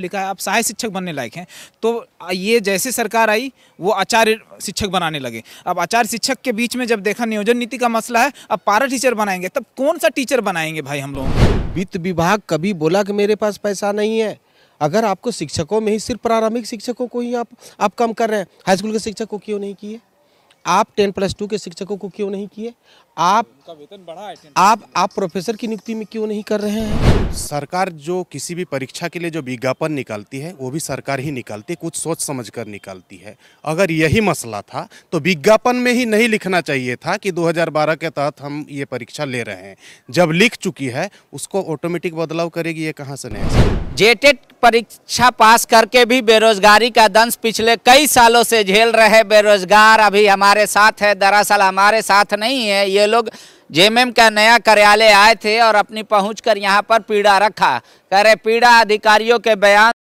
लिखा है आप सहायक शिक्षक बनने लायक हैं तो ये जैसे सरकार आई वो आचार्य शिक्षक बनाने लगे अब आचार्य शिक्षक के बीच में जब देखा नियोजन नीति का मसला है अब पारा टीचर बनाएंगे तब कौन सा टीचर बनाएंगे भाई हम लोग वित्त विभाग कभी बोला कि मेरे पास पैसा नहीं है अगर आपको शिक्षकों में ही सिर्फ प्रारंभिक शिक्षकों को ही आप आप कम कर रहे हैं हाई स्कूल के शिक्षक को क्यों नहीं किए आप टेन प्लस टू के शिक्षकों को क्यों नहीं किए आप वेतन बढ़ा है आप आप प्रोफेसर की नियुक्ति में क्यों नहीं कर रहे हैं सरकार जो किसी भी परीक्षा के लिए जो विज्ञापन निकालती है वो भी सरकार ही निकालती है कुछ सोच समझ कर निकालती है अगर यही मसला था तो विज्ञापन में ही नहीं लिखना चाहिए था कि 2012 के तहत हम ये परीक्षा ले रहे हैं जब लिख चुकी है उसको ऑटोमेटिक बदलाव करेगी ये कहाँ से नहीं जेटेट परीक्षा पास करके भी बेरोजगारी का दंश पिछले कई सालों से झेल रहे बेरोजगार अभी हमारे साथ है दरअसल हमारे साथ नहीं है ये लोग जेएमएम का नया कार्यालय आए थे और अपनी पहुंच कर यहाँ पर पीड़ा रखा करे पीड़ा अधिकारियों के बयान